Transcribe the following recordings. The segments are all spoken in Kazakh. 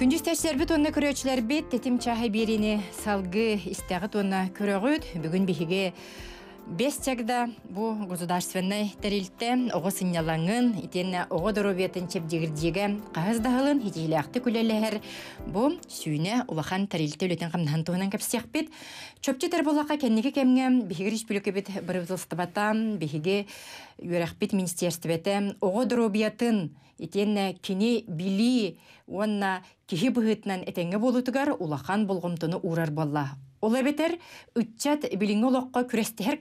Күндіз тәштербі тонна көрөчілер бит тетім чахы бирини салгы истағы тонна көрөгіт, бүгін бігіге тегда бу государственный терилте ого сынялаңын итенне ого доробетін чепдегірдегі қағыз дагылын хитилеақты күлелер бу сүйіне улахан терилте үлетін қамдан туынан кәпсияқ бет чөпте тер болаққа кәннеге кәмге бігір республика бет биге бігіге юрахпит министерствебете ого доробиятын итенне кини били онна кихи быһытынан этеңе болутугар улахан болгомтуну урар болла Ол әбетер үтчат біліңі олаққа күрестіхер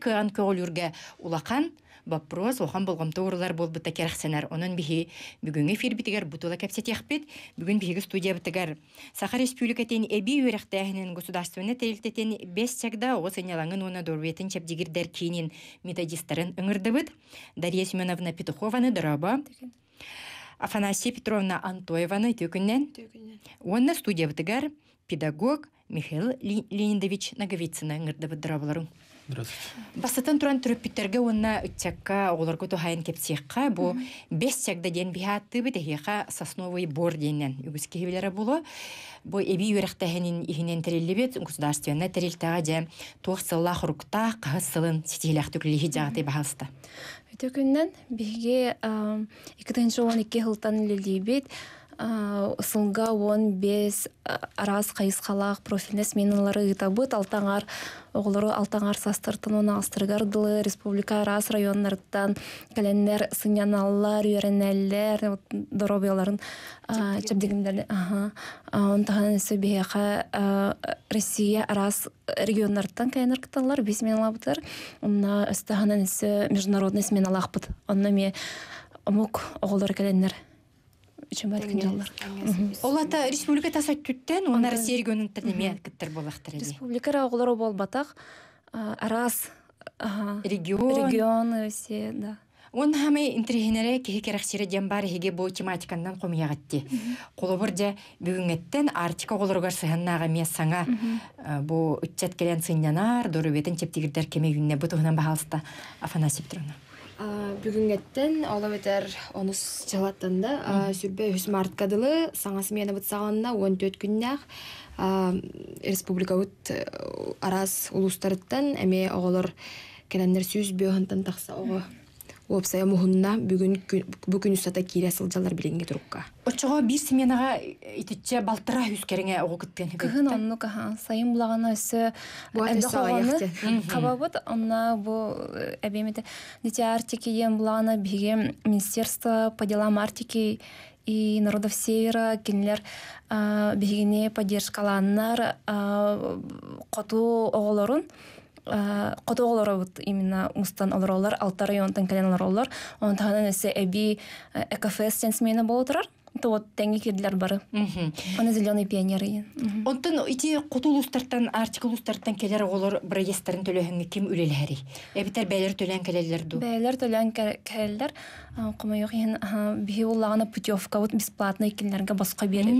улақан бапрос охан болғымты орылар бол бұтта керіқ сенар. Оның бігі бүгінгі эфир бітігер бұтыла кәпсет еқпет, бүгін бігі студия бітігер. республикатен әбі өріқті өріқтәхінен государственны тәйілтетін бес чагда о сынялаңын оны дорбетін чәпдегір дәркейінен методистарын үңірді бұд. Дарья Семеновна Петухованы дыраба. Афанасия Петровна Антоеваны төкіннен. Оны студия педагог, Михаил Ленинович Наговицына ыңырдыбыт Здравствуйте. Бастатан туран түрөппиттерге онна үтсякка оларгу тухайын кепсиякка бу бес сосновый бор деннен үгіз кебелері болу. Бу эби юрақтахенин ихинен терелли бит государственна терелтага же тух сылла хурукта сылын ситилях сылга он бес араз кайыс калак профильне сменалары ытабыт алтаңар оголору алтаңар састыртын уна астыргардылы республика араз районнардан календер сыньяналлар үйренеллер доробияларын чабдигимдер онтахан эсе бияка россия араз регионнардан кайнар кыталлар бес мына уна эстаханан международный сменалакпыт онна ме омок оголор календер чымбаткын жаллар. Олата республика тасат түттен, онар сергөнүн тәнеме кеттер болақтыр еде. Республикара оғылары бол батақ, арас, регион. Регионы все, да. Он хамы интригенере кехекерахсире дембар хеге бу тематикандан комиягатти. Колобор же бүгүнгеттен артика колоргар сыханнага мен саңа бу үтчет келен сыйнянар, дорубетин чептигирдер кеме юнне бутугунан бахалста Афанасий Петровна бүгүнгеттен оловетер онус да сүрбе үс марткадылы саңасы мені бытсағанына он 14 күннәк республика өт арас ұлыстарыттан әме оғолор сүйіз сөз бөһынтан тақса оғы Уопсая муһунна бүгүн бүгүн үстата кире сылжалар билинге турукка. Очого бир сменага итичче балтыра үскериңе огу киткен. Кыгын онну кахан сайын булагана өсө баханы кабабыт онна бу э, әбемете дитя артики ен булагана биге министерство по делам артики и народов севера кинилер э, бигине поддержкаланнар э, коту оголорун қоту э, олар ұбыт, именно мұстан олар олар, алтар айонтан кәлен олар олар. Оны тағынан өсі әбі әкафес э, сенсмені болу тұрар. То вот тенге кирдилер бары. Аны зеленый пионер ийин. Онтон ити кутулу старттан, артикулу старттан келер олар бір естерін төлөһөңгө ким үлелери? Эбитер бәйлер төлән келелдер ду. Бәйлер төлөн келерлер. Э, Кумай ёк ийин бихи улагана путёвка вот бесплатный келерге басқа берет.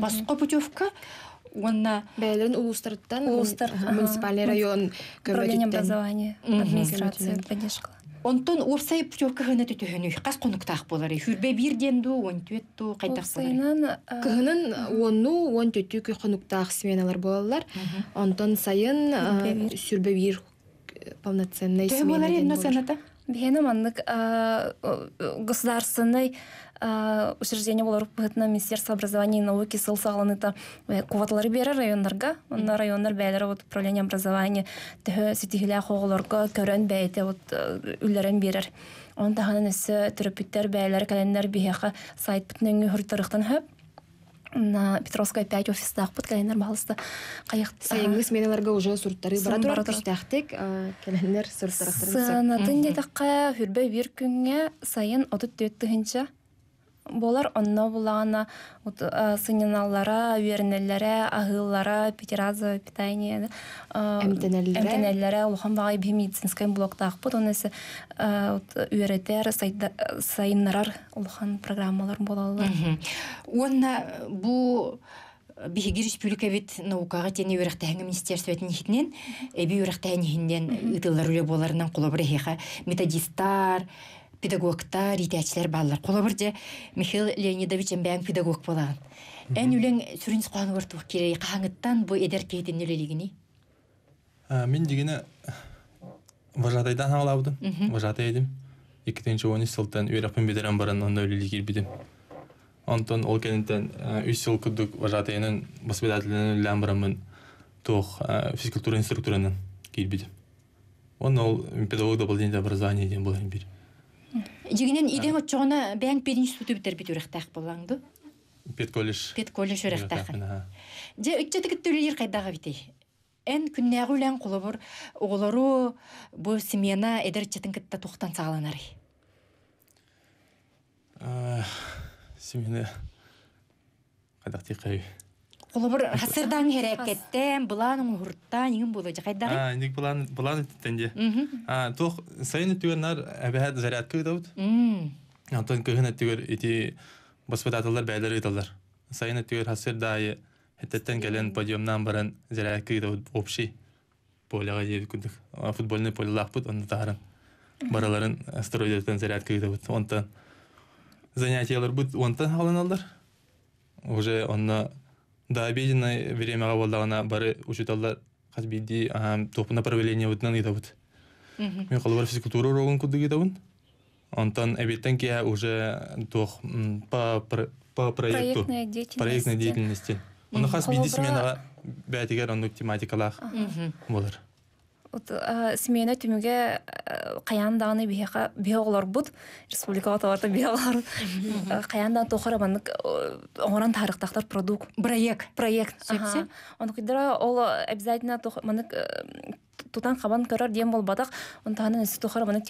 Басқа путёвка? путёвка? уонна бэлэн улустарыттан улустар муниципальный район управление образования администрация поддержка онтон орсай путевка хына төтөһөнү кас конуктаах болар хүрбе ду он төт ду кайтак болар кыһынын онну он төтүү күй конуктаах сменалар болалар онтон сайын сүрбе бир полноценный смена болар эмне саната Бехена маннык государственный Э, учреждение болуп бытна министерство образования и науки сылсалыны та э, куваталары бере райондарга онда районнар бәйләр вот управление образования тәһә сөтигеләр хогыларга көрән бәйтә вот э, үлләрен берер онда ханәсә терапиттер бәйләр каләннәр биһәха сайт битнең хөртәрәктән һәп на Петровская 5 офиста тах под каленер балста каяк сегиз уже сүрттәре бара торып тахтык каленер сүрттәре сүрттәре санатын дидәккә хөрбә бер күнгә саен 34 төгәнчә болар онно булана вот сыйналлара вернеллере агыллара петераза питание эмтенеллере улхан багай би медицинский блок так бу тонысы үрәтер сайнарар улхан программалар булалар онна бу э, Бигиги республика бит наукага тени берек таң министрлык бит нихтен эби берек таң нихтен ытылар үле боларынан кулабыр хеха методистар педагогтар итәчлер балалар қола же михаил леонидович бәң педагог болаған ән үлең сүрінс қуанып ортуқ керей қаңыттан бұ эдер кейтен үлелігіне э, мен дегені вожатайдан алабыдым вожатай едім екітенші он сылтан үйрақпен бедерен баран онда үлелігер бидім онтон ол кенеттен э, үс сыл күдік вожатайының воспитателінен үлән барамын тоқ э, физкультура инструкторынан кейбидім он ол педагог дополнительное образование деген болған бир Жигинен идең отчоғына бәң пед институты бітер бит үрәқтақ болаңды. Пед колледж. Пед колледж үрәқтақын. Же үтчетік төлелер қайдаға бітей. Ән күннәгі үлән бұр, оғылару бұл семена әдір четін кітті тоқтан сағаланар. Семена қайдақ тек қайы. Kulubur hasırdan hareketten, bulan hurtta, nigin bulu, jahaydda? Haa, indik bulan, bulan itti tenge. Haa, tuk, sayin itti gyan nar, abihad zariyat kui daud. Haa, anton kuhin itti gyan itti basbatatallar, baylar itallar. Sayin itti gyan hasir daay, hittetten gelen podiomnan baran zariyat поле онтан алыналар. Уже онна да обеденное время болдагына бар учтулла хас бидди топна правление утна ни табыт. Мм. Мен халыбар физкультура урогын күдә гедәвен. Антан әбеттән кия уже тох па па проекту. Проектная деятельность. Проектная деятельность. Мен хас бидди сменага бәтигә рандук тематикалар. Мм. Булар. Э, смена түмүге э, каян дааны биоголор бут республика оталарда биоголор э, каян даан тохора банык оңоран тарыктактар продукт проект проект сепсе онукдра ол обязательно манык тутан кабан көрөр дем болбадак онтаанын өсү тохора манык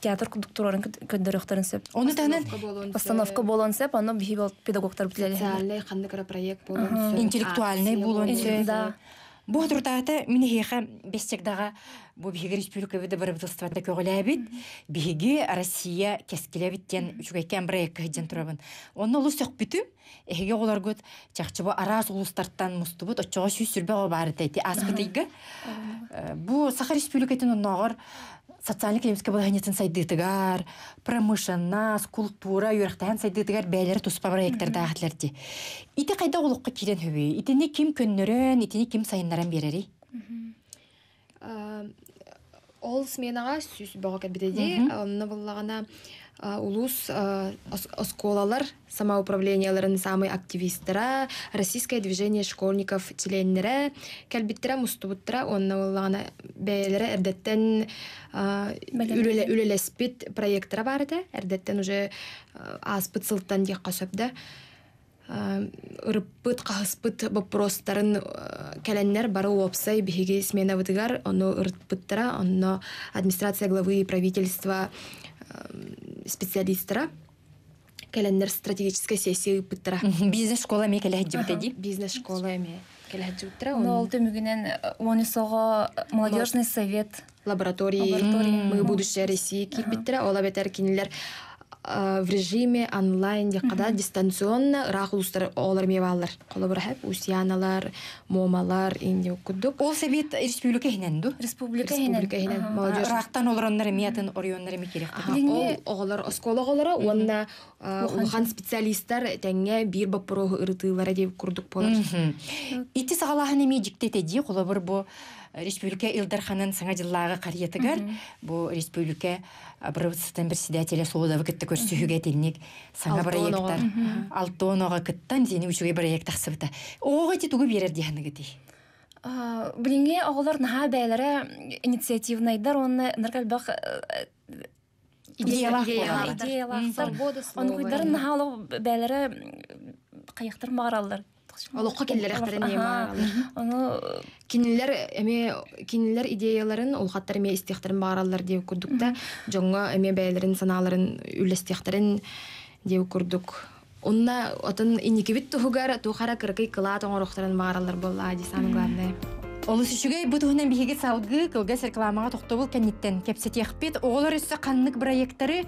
театр кудуктурарын көндөрөхтөрүн сеп оны тагынан постановка болон сеп аны бихи педагогтар бүтүлеле социальный кандыкара проект болон интеллектуальный болон да Бу туртаты мине хеха бестегдага бу биге республика әбіт, бер Росия кәскілі әбіттен Россия кескеләбиттен бір бер кыдын тұрабын. Оны ұлы сөк бүті, Эге олар көт, чакчы бұл араз ұлыстарттан мұсты бұд, улустарттан мустубут очога сүсүрбә бар ди. Аспытыгы. Бұл э, Сақар республикатын ногор социаль кемске бул хәнитен сайдытыгар, промышлена, скульптура юрыктан сайдытыгар бәйләре тус проектләрдә хәтләр ди. Ите кайда гылыкка килгән хөбе, итене ким көннөрен, итене ким сайыннарын берәри. Э, ол сменага сүз багыт бит ди, э, аны улус, осколалар, аскалалар самоуправлениеларын самый активист тара, Российское движение школьников теленере, кәлбиттера мустыбут онна оны алганна бәйләре әдеттен, а, үрәле-үрәле спит проектлары уже, аспыт аспцилтән дә кәсепде, а, ырып-ыт каспыт бу простларын, а, кәленнәр барыу опсай биһегес менә администрация главы правительства специалистра кэлэннер стратегическая сессия пыттыра бизнес школа ме кэлэхэджибитэ ди бизнес школа ме кэлэхэджибитэ но ол төмүгүнен оны сого э, молодежный совет лаборатории мы будущее россии кирбиттира ола бетер кинилер Э, в режиме онлайн қада дистанционно рах улустар олар мевалар колобрахеп Усианалар, момалар инде укудук ол совет республика хененду республика хенен молодежь рахтан олароннар миятын орионнар ми керек ол оголар осколог олар онна э, ухан специалисттар тәңе бир бапро ырытылара деп курдук болар ити сагалахан эми жиктете ди Республика Илдарханын саңа жыллағы қариетігер, бұл республика бұрыстын бір седе әтелі соғыдавы күтті көрсі тілінек саңа бұры Алты оныға күттан зені үшуге бұры ектақсы Оға тет үгі берер дейіні күтей. Білінге оғылар наға бәйлері инициативын оны нырқал бақ... Олоққа кинелер әхтарын ема алар. эме кинелер идеяларын, ол қаттар эме истехтарын бағаралар деу күрдік та, жоңы эме бәйлерін, санааларын, үлі истехтарын деу күрдік. Онна отын инекевит тухугар, тухара кыркай кыла тоңырықтарын бағаралар болла, десан ғланды. Mm Олыс Олысүшігей бұтығынан бейгі салғы кылгас рекламаға тоқтабыл кәнеттен кепсетекпет оғылар үсі қанлық проекттары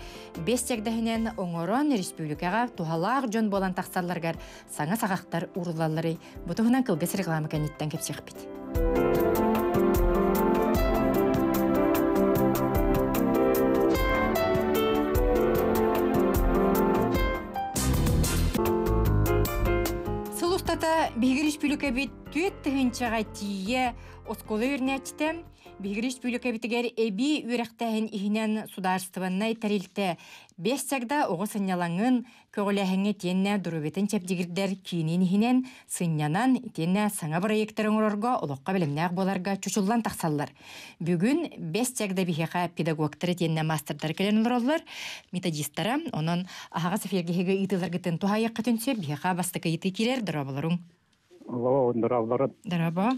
бес тегдәхінен оңорон республикаға тухалақ жон болан тақсарларғар саңа сағақтар ұрылалары бұтығынан кылгас реклама кәнеттен кепсетекпет. Сылуқтата бейгер республика бет Күйет тыһынчаға тие осколы үрнәчтен бигриш бүліке бітігер әбі үрәқтәһін иһинен сударстываннай Бес чагда оғы сынялаңын көғіләһіңе тенне дурубетин чәпдігірдер кейінен иһинен сыннянан тенне саңа проекторын орорға олыққа білімнәғ боларға чучуллан тақсаллар. Бүгін бес чагда бихеға педагогтары тенне мастердар келен олыроллар, методисттара онын ағаға сафергеге итылар гітін туға түнсе нұралырын дараба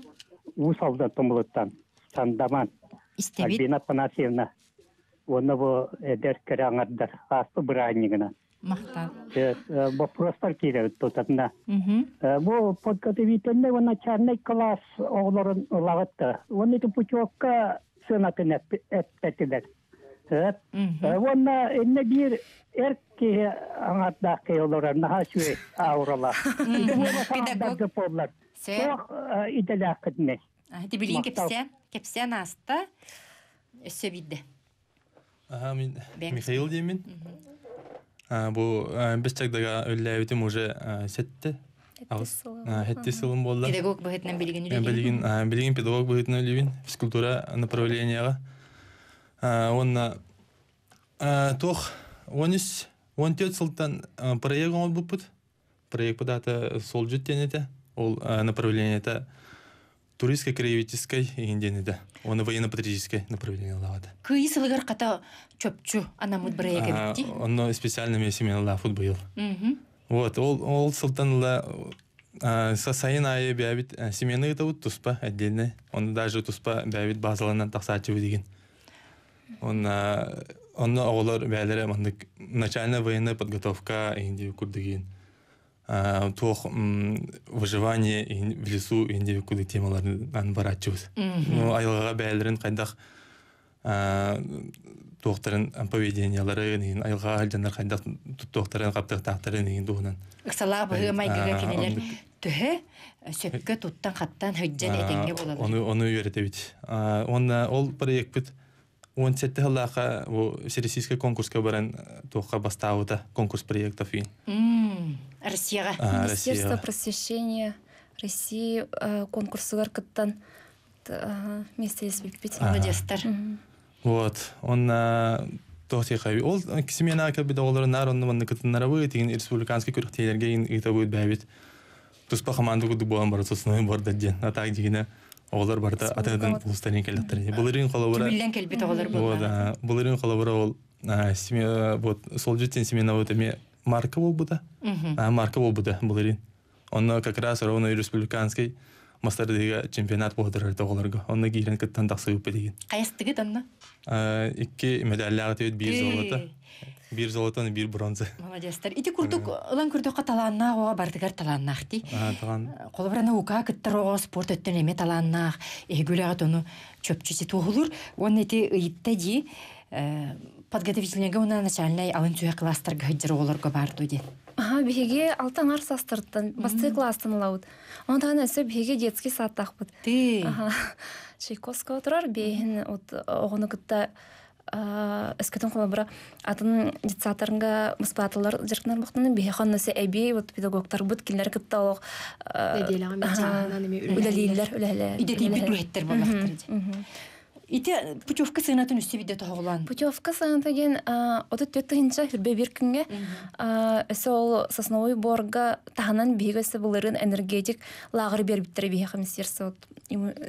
у салдан тумылыттан сандаман истебит альбина панасьевна оны бу эдер кераңардар асты бранигина махта вопростар э, э, кирәк тотатна э, бу подкатевитенне у начальный класс огларын лагатта оны тупучокка сына кенеп эттелер Тэп, вонна инна бир ерк ки аңаддах ки олара, аурала. ауралах. Педагог, сөр. Сох идалякыднэш. А, хэти билин, кепсе, кепсе, наста, сөр биды. Ага, ми, Михаил деймін. Бу э, бестчагдага өллі аютим өже э, сетті. Хэтті сылым болда. Педагог бұхэтнан билигін э, үлігін? Билигін, ага, билигін педагог бұхэтнан өлігін, физкултура направиленияга Э, онна э, э, тох он үс он төрт сылтан проект ол бұппыт проект бұдаты сол жүттенеді ол направлениеті туристско краеведческой егенденеді оны военно патриотическое направление лавады кыйы сылыгар ката чөпчү проект брээгебитти оно специально месемен ла футбол вот ол ол сылтанла сасайын айы бәбит семена табыт туспа отдельно он даже туспа бәбит базаланан таксачыбы деген он он олар бәлере мондык начальна военная подготовка инди күрдеген тох выживание в лесу инди күрдек темалар ан баратчыбыз ну айылга бәлерин кайдах тохтарын поведениялары ин айылга жандар кайдах тохтарын каптык тахтарын ин дуунан салаа бу майгага кинелер түһе сөккө туттан хаттан хөджәт этеңге болады оны оны үйрәтә бит он ол проект бит Он сетте хлаха в всероссийской конкурс кабарен э, тоха баставута конкурс проектов и. Россия. Министерство просвещения России э, конкурс варкатан вместе с Викторией Владимир. Вот он э, тоха хави. Ол ксемья на как бы доллары на ровно ванны катан на работе тин республиканский курс тенерге ин это будет бывает. Тус похоманду куду болан бороться с ним А так дигина. Аудар барда Атадан бул станцияга келдиләр. Буларын хала бара. Будан келбе тоғлар булды. Буларын хала бара ул. А Семёнов, Солженицын Семёновты Марков булды. Ага, Марков булды. Буларын. Онна как раз ровно республиканский мастардыга чемпионат болдырырды оларга онна кирен кыттан тақсы үппе деген кайстыгы тонна эки медальляга тебит бир золото бир золотон бир бронза молодецтер ити курдук ылан күрдөккө талааннаах ога бардыгар талааннаах ти э, колобурана ука кыттар ого спорт өттөн эме талааннаах эгүлага тону чөпчүсү тугулур он эти ыйытта дии Э, подготовительныйга уна начальный алын түйе кластер гайдер оларга барды ди. Ага, биһиге алтан ар састырттан, басты кластын лаут. Ондан өсө биһиге детский сад тахпыт. Ти. Ага. Чайковского турар бейин от огону кытта эскетен кола бара атын дицаторнга мыспатылар жыркнар бактан бе ханнасы эби вот педагогтар бут киллер кытта ок үлелилер үлелилер үлелилер бит бу Ите путевка сыйнатын үсте биде тоғылан. Путевка сыйнатыген оты төтті хинча хүрбе бір күнге өсі ол сосновый борға тағынан бейгөсі бұлырын энергетик лағыр бер біттірі бейе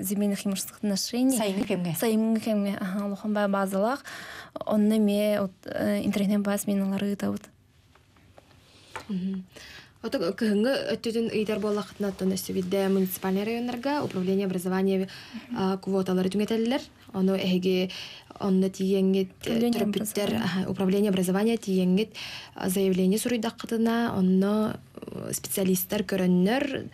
земельных химических отношений. Сайынғы кемге. Сайынғы кемге. Лохан бай базалақ. Онны ме э, интернет баз мен алары таут. Ото кыһыҥҥы ыйдар э, буолла хытнаттан өссүбидде муниципальный районнарга управление образования квоталары түҥэтэллер. Ону эһиги онна тиеңгит управление образования тиеңгит э, заявление суруйдаккытына онно э, специалисттер көрөннөр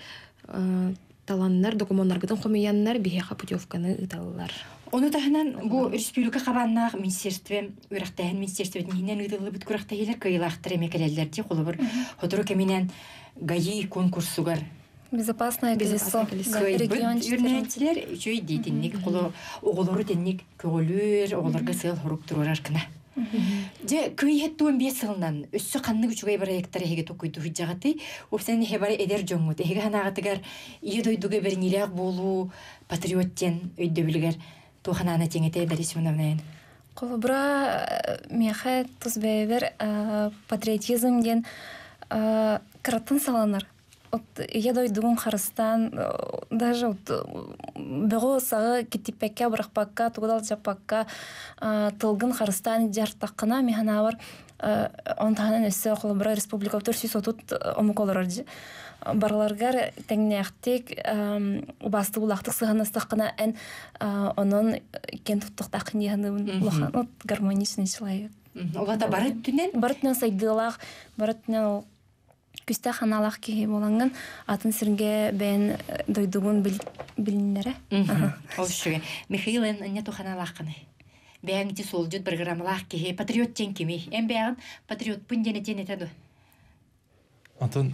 таланнар документтаргытын хомуяннар биһиэха путевканы ыталлар. Оны таһынан бу республика хабарына министрлык белән үрәктә һәм министрлык белән һиннән үтә алып күрәк келәләр ди кулы бер. Хәтер кеменнән гаи конкурсы бар. Безопасное колесо региончылар үчүн ди ди ник кулы огылыры ди көгөлөр, огылырга сыйл хурып турарлар кына. Дә күйһет төм бесеннән үсү ханны күчәй бер яктыра һеге төкүй төй җагаты. Уфсәне хебаре эдер җөнгү тегә ханагатыгар иедой дуге бер ниләк булу патриоттен үйдә билгәр тухананы теңете дәрис мөнәмнәйен Қобыра э, меха тұз бәйбер э, патриотизм ден қыратын э, саланыр. От я дой дугун харстан даже от бего сага кити пекка брах пакка тугдал ча пакка тылгын харстан дяр такна механавар он таны нэсэ республика 400 тут омуколорджи барларга тәңнәхтик басты улахтык сыгынастык кына ан анын кен туттык тахын яны улахан ут гармоничный человек. Улата барат түнен баратнан сайдылар баратнан күстәк ханалык киге боланган атын сиргә бен э, дойдугын билиннәр. Ошыга Михаил нәт ханалык кына Бәң ти сол җыт программалар ки хе патриот тен ки ми. Эм патриот пүн генә тенә тәдә. Атын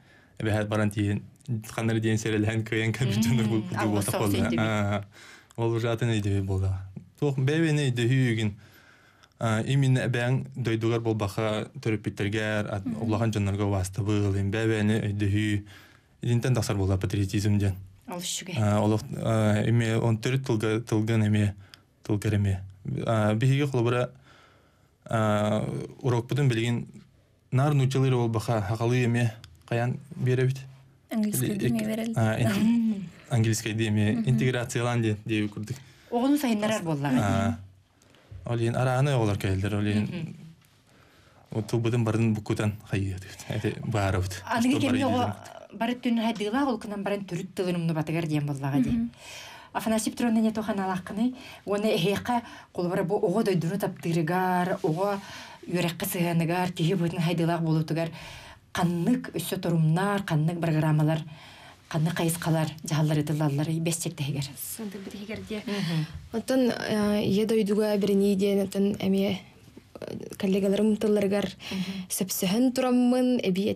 бәһәт баран тиен ханнар дин сәрелһән көен капитан булды булды булды. Ол уже атын иде булды. Тох бәвен иде хүген. Имин бәң дойдугар бул баха төрүп битергәр, улаган жаннарга васты бул им дә иде хү. Интен дасар булды патриотизм ден. Ол шүге. Ол име он төр тулга тулган име тулгареме. Биге кулбара урок бүтүн билген нар нучылыр бул баха хагалы име ҡаян бере бит. Англиска диме интеграция ланд дип күрдик. Огыны сайнар боллар. Ал ен араны оглар келдер, ал ен утубыдан барын букудан хайя дип. Эде барып. Алге келди го барып түн хайдыга ул кунан барын түрүт түгүнүм деп атагар дием боллага ди. Афанасип тронда не тохана лакны, оны эйка кул бара бу огодой дуру таптырыгар, ого юрек кысыганыгар, тиги бутун хайдылар болуп тугар. қаннык өссө торумнар программалар қанны қайысқалар жағалар етілалар бестек тегер сонда де. онтон едойдуга берениден отон коллегаларым тылларгар тураммын эби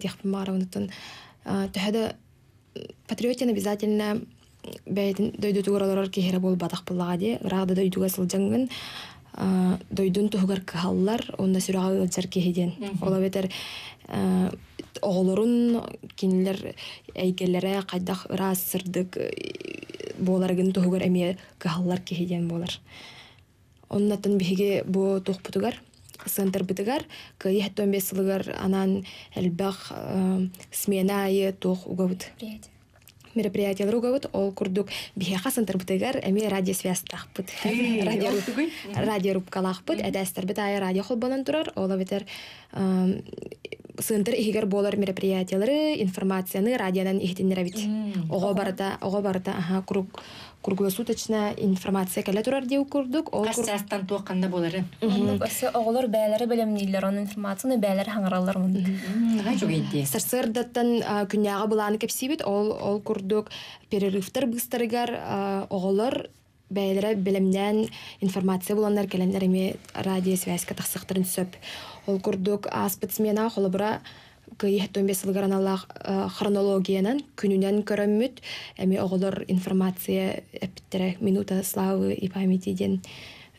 обязательно бәйтин дойду тугуралар киһере болбатах буллага де дойдуга дойдун туһугар кыһаллар онда сүрэҕэ ыалдьар киһидиэн олабетер оҕолорун кинилер эйгеллере хайдах ыраас сырдык э, буоларыгын туһугар эмиэ кыһаллар киһидиэн буолар оннатын биһиги бу тухпутугар сынтырбытыгар кыйы хэттон бес сылыгар анан элбэх э, смена айы туох угабыт мероприятие ругавыт ол курдук биһеха сантырбытыгар эми радио связтахпыт э, радио рубкалахпыт эдәстәрбит ай радио болан турар ола бетер сынтыр игер болар мероприятиялары информацияны радионан ихтенерабит ого барда ого барда аха круг кургуосуточна информация кэлэ турар диэу курдук ол кастястан туакканна боларын осы оголор бээлери белемнииллер он информацияны бээлери хаңыраллар мун сарсыр даттан күнняга булааны кепсибит ол ол курдук перерывтар быстырыгар оголор бәйлері білімнен информация боландар келендер эми связька тахсыктарын сөп ол курдук а спортсмена холобура кыйыхтон бес вылгараналах э, хронологиянан күнүнен көрөммүт эми оголор информация эптере минута славы и памяти ден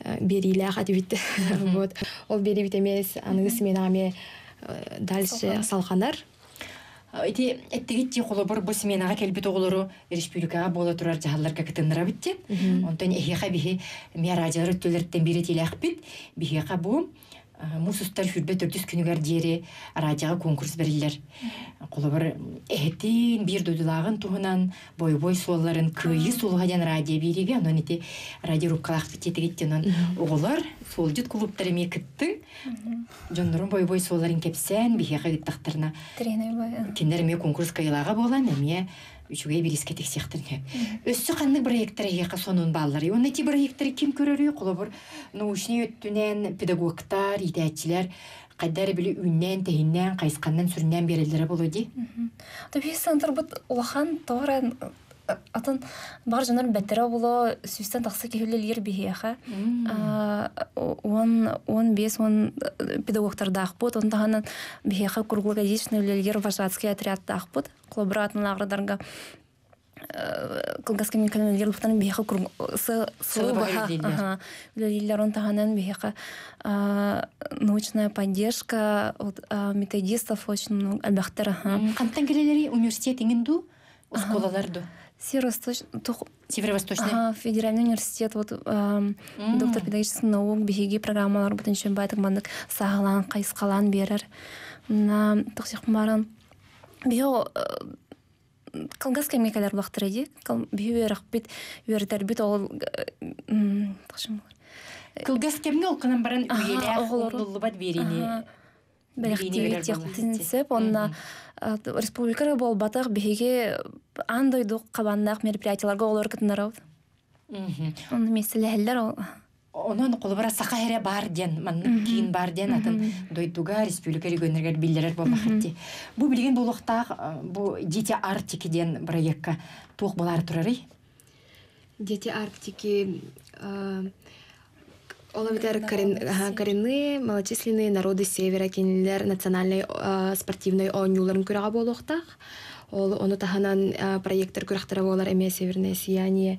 э, берилях атибит вот ол берибит эмес аныгы сменаме э, дальше салханар Эти эттигитти холобор бу сменага келбит оголору республикага боло турар жаһалларга кытындыра битти. Онтон эхиха бихи меражары төлөрттен бири тилахпит бихиха бу мусустар хүрбе төрдүс күнүгер диэри радиоға конкурс берилер колобор этин бир дудулагын бой бойбой суолларын кыйы деген радио бириби анан ити радиорубкалаахпитетигиттен он оголор суолжут клубтар эми кыттың жондорун бойбой суолларын кепсен бихеха гыттахтарына кимдер эми конкурс кыйылаага болан эмие үчүгэй билискат ексехтірнен. Үссу қанны браектар ега сонон балыр. Үссу қанны браектар ега сонон ким көрері? Құл обор, ну үшне өттүнэн педагогтар, үйтіатчилар, қадар били үннән тэгіннен, кайсканнан сүріннен берилдар болу, ди. Тоби, сандар, улахан, то атын бар жанар бәтерә була сүстән тақсы кеһүле лир бихеха он он бес он э, педагогтарда ахпут он таһанан бихеха круглогодичный лир вожатский отрядта ахпут клубратын агрыдарга э, кылгаскы мекенен лир бутан бихеха круг сы сы баха лир он таһанан бихеха научная поддержка вот методистов очень много альбахтара хам кантан келелери университет ингенду школаларду Северо-Восточный. Ага, федеральный университет, вот, доктор педагогических наук, бихиги программа, работа, ничем бай, мандык, сағалан, кайскалан, берер, на, так, сих, бихо, э, калгасский мекалар бақтырады, бихо, бихо, бихо, бихо, бит, бихо, бихо, бихо, бихо, бихо, бихо, бихо, бихо, бихо, бихо, бәлехтиви техтинсеп онна республикара болбатах беге андойдук кабаннак мероприятияларга олор кытынаров оны меселелер ол онон қолы сака хере бар ден манны кийин бар ден атын дойдуга республика регионергер биллерер болмахатти бу билген булуктаах бу дети арктики диен проектка туох булар турары дети арктики Олавитар коренные малочисленные народы севера кинилер национальной э, спортивнай онюларын күрәға болуқтақ. Ол оны тағанан э, проекттер күрәқтірі болар әме северное сияние.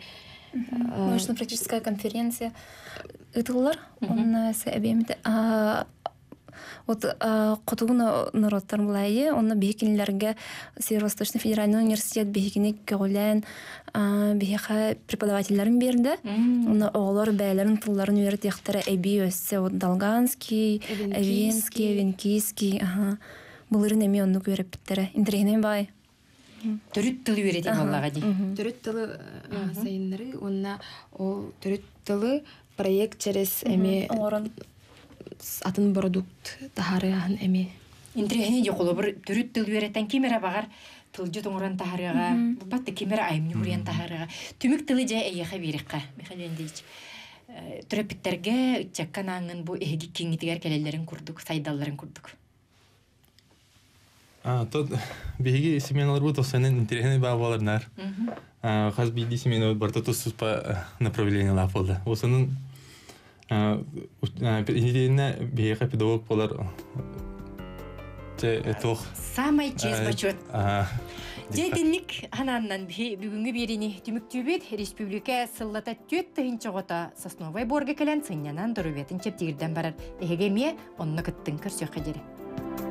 Э, практическая конференция. Это он вот э, кутуна нуротар булайы э, онна бихикинлергә северо-восточный федеральный университет бихикини көгүлән э, бихиха преподавательләрен бирде онна оғолор бәйләрен тулларын үйрәт яқтыра әби өссе вот долганский эвенский эвенкийский аха булырын эми онны көрөп биттере бай төрүт тылы үйрәт эми аллага ди төрүт тылы сайыннары онна ол төрүт тылы проект через эми атын продукт тахарыган эми. интригени ди кулы бир түрөт тел бераттан кемера багар, тыл жо тоңран тахарыга, бу патты кемера айымны урыян тахарыга. Түмүк тели же эге хабирикка. Мехален дич. Э, Тропиктерге чаккананын бу эги кеңитигер келелерин курдук, сайдаларын курдук. А, тот биги семена рута с интригени интересные бабалары. А, хас би ди семена барта тус по э, направлению лапода. Вот Ирина бейеха педагог болар. Те Самай Самый чиз бачот. Дединник ананнан бүгүнгү берини түмүктүбүт республика сыллата төт тыгынчы гота сосновой борга келен сыннянан дурубетин чептигирден барар. Эгеме онна кыттын кырсөккө